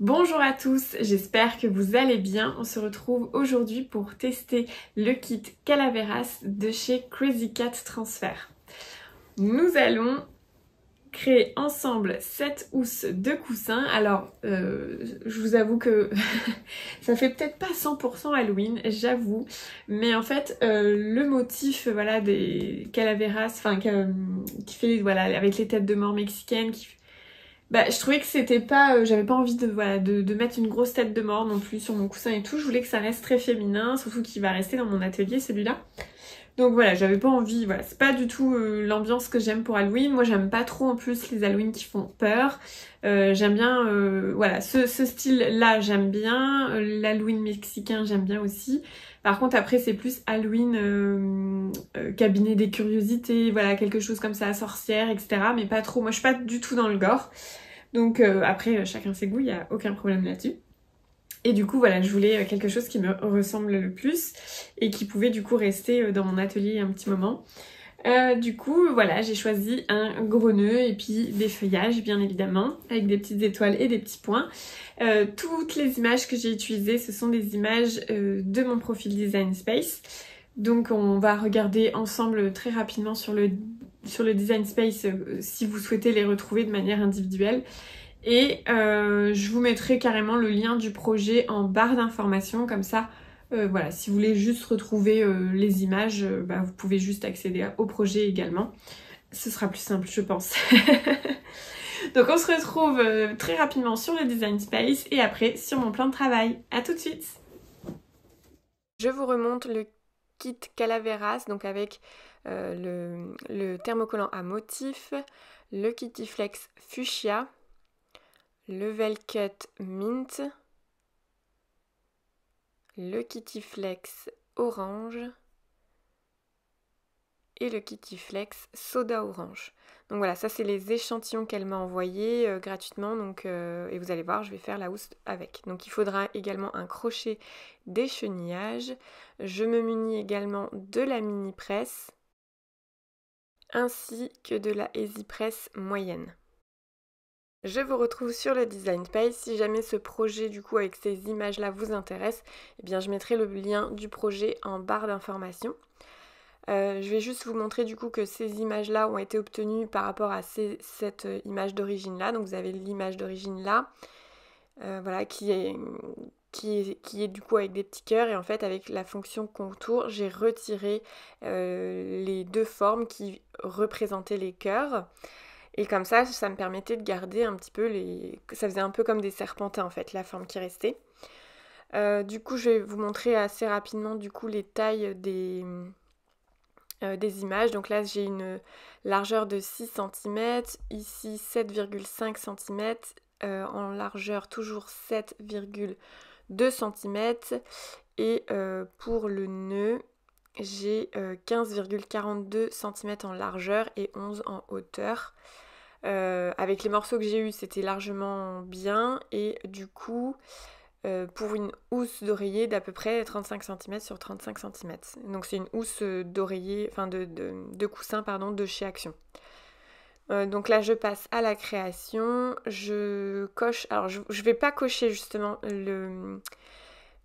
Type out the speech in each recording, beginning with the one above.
Bonjour à tous, j'espère que vous allez bien. On se retrouve aujourd'hui pour tester le kit Calaveras de chez Crazy Cat Transfer. Nous allons créer ensemble cette housse de coussin. Alors, euh, je vous avoue que ça fait peut-être pas 100% Halloween, j'avoue. Mais en fait, euh, le motif voilà, des calaveras, enfin, euh, qui fait, voilà, avec les têtes de mort mexicaines, qui, bah, je trouvais que c'était pas. Euh, j'avais pas envie de, voilà, de, de, mettre une grosse tête de mort non plus sur mon coussin et tout. Je voulais que ça reste très féminin, surtout qu'il va rester dans mon atelier celui-là. Donc voilà, j'avais pas envie, voilà, c'est pas du tout euh, l'ambiance que j'aime pour Halloween. Moi j'aime pas trop en plus les Halloween qui font peur. Euh, j'aime bien, euh, voilà, ce, style-là j'aime bien. L'Halloween mexicain j'aime bien aussi. Par contre après c'est plus Halloween cabinet des curiosités, voilà, quelque chose comme ça, sorcière, etc. Mais pas trop, moi je suis pas du tout dans le gore. Donc après chacun ses goûts, il n'y a aucun problème là-dessus. Et du coup, voilà, je voulais euh, quelque chose qui me ressemble le plus et qui pouvait du coup rester euh, dans mon atelier un petit moment. Euh, du coup, voilà, j'ai choisi un gros nœud et puis des feuillages, bien évidemment, avec des petites étoiles et des petits points. toutes les images que j'ai utilisées, ce sont des images de mon profil Design Space. Donc on va regarder ensemble très rapidement sur le, sur le Design Space si vous souhaitez les retrouver de manière individuelle. Et euh, je vous mettrai carrément le lien du projet en barre d'informations. comme ça, euh, voilà, si vous voulez juste retrouver euh, les images, bah, vous pouvez juste accéder au projet également. Ce sera plus simple, je pense. Donc on se retrouve très rapidement sur le Design Space et après sur mon plan de travail. A tout de suite Je vous remonte le kit Calaveras, donc avec le, le, thermocollant à motif, le Kitty Flex Fuchsia, le velcut Mint, le Kitty Flex Orange et le Kitty Flex Soda Orange. Donc voilà, ça c'est les échantillons qu'elle m'a envoyés euh, gratuitement. Donc, euh, et vous allez voir, je vais faire la housse avec. Donc il faudra également un crochet d'échenillage. Je me munis également de la mini presse ainsi que de la Easy Press moyenne. Je vous retrouve sur le design page. Si jamais ce projet du coup avec ces images là vous intéresse, eh bien je mettrai le lien du projet en barre d'information. Euh, je vais juste vous montrer du coup que ces images là ont été obtenues par rapport à cette euh, image d'origine là. Donc vous avez l'image d'origine là, euh, voilà, qui est, qui qui est, du coup avec des petits cœurs et en fait avec la fonction contour j'ai retiré les deux formes qui représentaient les cœurs et comme ça, ça me permettait de garder un petit peu les... Ça faisait un peu comme des serpentins en fait, la forme qui restait. Euh, du coup, je vais vous montrer assez rapidement du coup les tailles des, euh, des images. Donc là, j'ai une largeur de 6 cm, ici 7,5 cm, euh, en largeur toujours 7,2 cm. Et pour le nœud, j'ai 15,42 cm en largeur et 11 en hauteur. Euh, avec les morceaux que j'ai eus, c'était largement bien. Et du coup, euh, pour une housse d'oreiller d'à peu près 35 cm sur 35 cm. Donc c'est une housse d'oreiller, enfin de, de, coussin, pardon, de chez Action. Euh, donc là, je passe à la création. Je coche. Alors, je, je vais pas cocher justement le,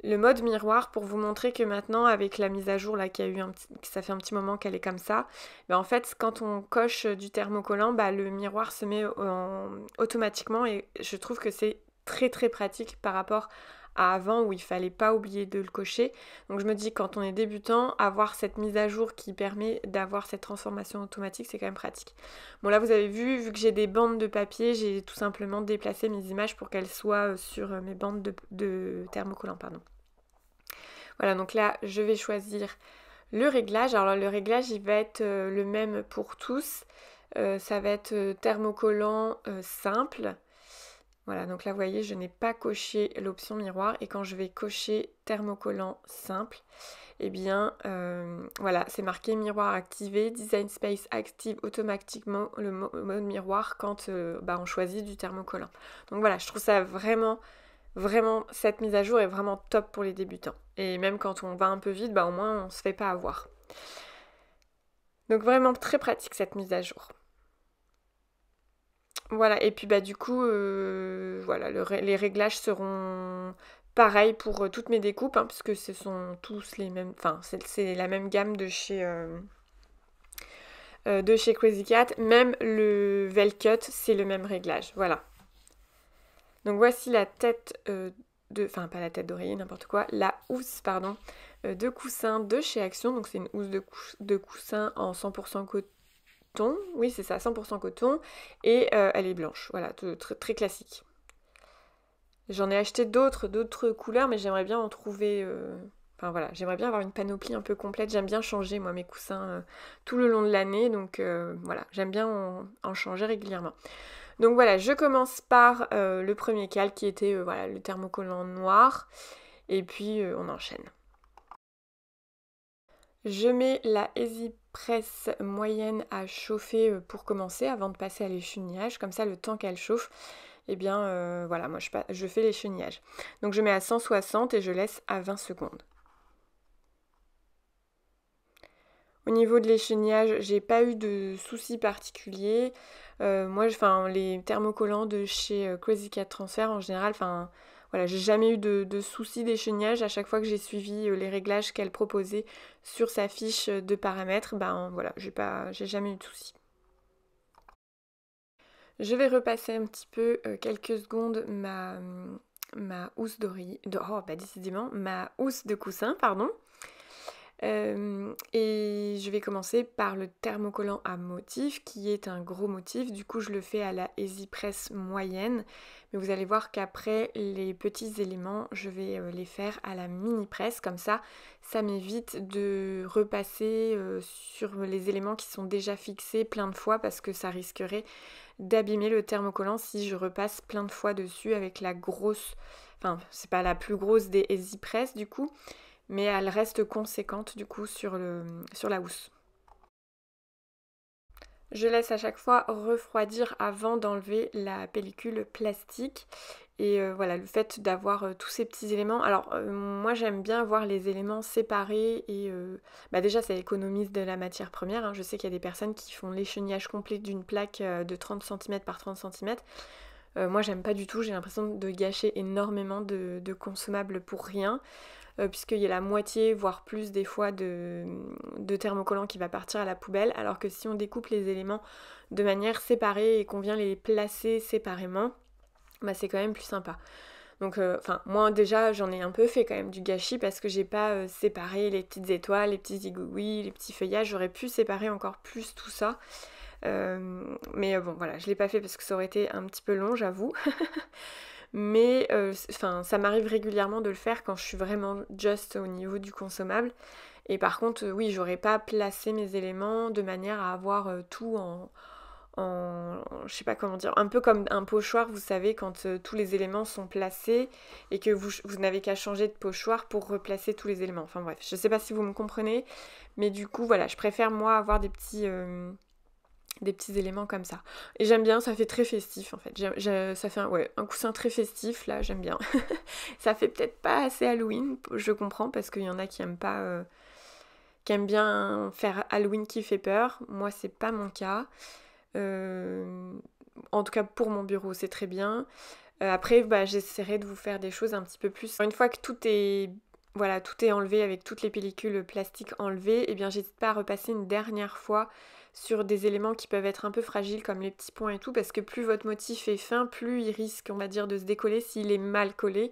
le mode miroir pour vous montrer que maintenant, avec la mise à jour là y a eu un ça fait un petit moment qu'elle est comme ça, mais ben, en fait quand on coche euh, du thermocollant, bah le miroir se met automatiquement et je trouve que c'est très très pratique par rapport avant où il fallait pas oublier de le cocher. Donc je me dis quand on est débutant, avoir cette mise à jour qui permet d'avoir cette transformation automatique, c'est quand même pratique. Bon là vous avez vu, vu que j'ai des bandes de papier, j'ai tout simplement déplacé mes images pour qu'elles soient euh, sur euh, mes bandes de, thermocollant, Pardon. Voilà, donc là je vais choisir le réglage. Alors le réglage il va être euh, le même pour tous. ça va être thermocollant simple. Voilà, donc là, vous voyez, je n'ai pas coché l'option miroir. Et quand je vais cocher thermocollant simple, eh bien, euh, voilà, c'est marqué miroir activé. Design Space active automatiquement le mode miroir quand euh, bah, on choisit du thermocollant. Donc voilà, je trouve ça vraiment, vraiment, cette mise à jour est vraiment top pour les débutants. Et même quand on va un peu vite, bah, au moins, on ne se fait pas avoir. Donc vraiment très pratique cette mise à jour. Voilà, et puis bah du coup, euh, voilà, les réglages seront pareils pour euh, toutes mes découpes, hein, puisque ce sont tous les mêmes, enfin c'est la même gamme de chez, euh, de chez Crazy Cat. Même le Velcut, c'est le même réglage, voilà. Donc voici la tête de, enfin pas la tête d'oreiller, n'importe quoi, la housse, pardon, de coussin de chez Action. Donc c'est une housse de, de coussin en 100% coton coton, oui c'est ça, 100% coton, et euh, elle est blanche, voilà, très, classique. J'en ai acheté d'autres, d'autres couleurs, mais j'aimerais bien en trouver... Euh, enfin voilà, j'aimerais bien avoir une panoplie un peu complète. J'aime bien changer moi mes coussins euh, tout le long de l'année, donc voilà, j'aime bien en, changer régulièrement. Donc voilà, je commence par le premier cal qui était voilà le thermocollant noir, et puis on enchaîne. Je mets la Easy presse moyenne à chauffer euh, pour commencer avant de passer à l'échenillage. Comme ça, le temps qu'elle chauffe, eh bien euh, voilà, moi je, je fais l'échenillage. Donc je mets à 160 et je laisse à 20 secondes. Au niveau de l'échenillage, j'ai pas eu de soucis particuliers. Euh, moi moi, enfin, les thermocollants de chez Crazy Cat Transfer, en général, enfin, voilà, j'ai jamais eu de, de soucis d'échenillage. À chaque fois que j'ai suivi euh, les réglages qu'elle proposait sur sa fiche de paramètres, ben voilà, j'ai pas, j'ai jamais eu de soucis. Je vais repasser un petit peu euh, quelques secondes ma, ma housse oh, bah, décidément, ma housse de coussin, pardon. Euh, et je vais commencer par le thermocollant à motif qui est un gros motif. Du coup, je le fais à la Easy Press moyenne. Mais vous allez voir qu'après les petits éléments, je vais euh, les faire à la mini presse. Comme ça, ça m'évite de repasser euh, sur les éléments qui sont déjà fixés plein de fois parce que ça risquerait d'abîmer le thermocollant si je repasse plein de fois dessus avec la grosse, enfin c'est pas la plus grosse des Easy Press du coup, mais elle reste conséquente du coup sur, la housse. Je laisse à chaque fois refroidir avant d'enlever la pellicule plastique. Et euh, voilà, le fait d'avoir euh, tous ces petits éléments. Alors euh, moi j'aime bien voir les éléments séparés et bah, déjà ça économise de la matière première. Hein. Je sais qu'il y a des personnes qui font l'échenillage complet d'une plaque de 30 cm par 30 cm. moi j'aime pas du tout, j'ai l'impression de gâcher énormément de consommables pour rien. Euh, puisqu'il y a la moitié, voire plus des fois, de, de thermocollant qui va partir à la poubelle, alors que si on découpe les éléments de manière séparée et qu'on vient les placer séparément, bah c'est quand même plus sympa. Donc, euh, enfin, moi déjà, j'en ai un peu fait quand même du gâchis parce que j'ai pas euh, séparé les petites étoiles, les petits zigouilles, les petits feuillages. J'aurais pu séparer encore plus tout ça. mais bon, voilà, je l'ai pas fait parce que ça aurait été un petit peu long, j'avoue. mais euh, enfin ça m'arrive régulièrement de le faire quand je suis vraiment juste au niveau du consommable. Et par contre, oui, j'aurais pas placé mes éléments de manière à avoir euh, tout en, en, je sais pas comment dire, un peu comme un pochoir, vous savez, quand euh, tous les éléments sont placés et que vous, n'avez qu'à changer de pochoir pour replacer tous les éléments. Enfin bref, je sais pas si vous me comprenez, mais du coup, voilà, je préfère moi avoir des petits des petits éléments comme ça. Et j'aime bien, ça fait très festif en fait. ça fait un, ouais, un coussin très festif, là, j'aime bien. ça fait peut-être pas assez Halloween, je comprends, parce qu'il y en a qui aiment pas... Euh, qui aiment bien faire Halloween qui fait peur. Moi, c'est pas mon cas. Euh, en tout cas, pour mon bureau, c'est très bien. Euh, après, bah, j'essaierai de vous faire des choses un petit peu plus... Une fois que tout est voilà, tout est enlevé avec toutes les pellicules plastiques enlevées, et eh bien j'hésite pas à repasser une dernière fois sur des éléments qui peuvent être un peu fragiles comme les petits points et tout, parce que plus votre motif est fin, plus il risque, on va dire, de se décoller s'il est mal collé.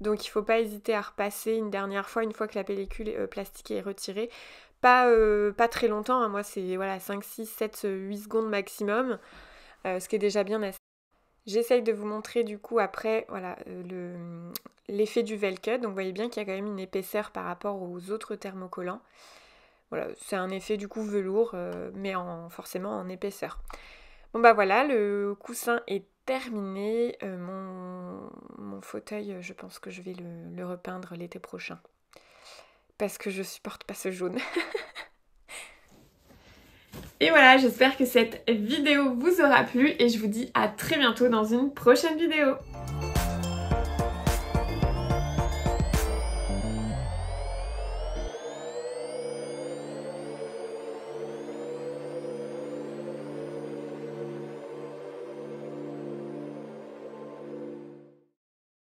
Donc il ne faut pas hésiter à repasser une dernière fois, une fois que la pellicule euh, plastique est retirée. Pas, euh, pas très longtemps, hein, moi c'est voilà, 5, 6, 7, 8 secondes maximum, euh, ce qui est déjà bien assez. J'essaye de vous montrer du coup après voilà, l'effet du Velcro. Donc vous voyez bien qu'il y a quand même une épaisseur par rapport aux autres thermocollants. Voilà, c'est un effet du coup velours, euh, mais en, forcément en épaisseur. Bon bah voilà, le coussin est terminé. Euh, mon, fauteuil, euh, je pense que je vais le, le repeindre l'été prochain. Parce que je supporte pas ce jaune. et voilà, j'espère que cette vidéo vous aura plu et je vous dis à très bientôt dans une prochaine vidéo.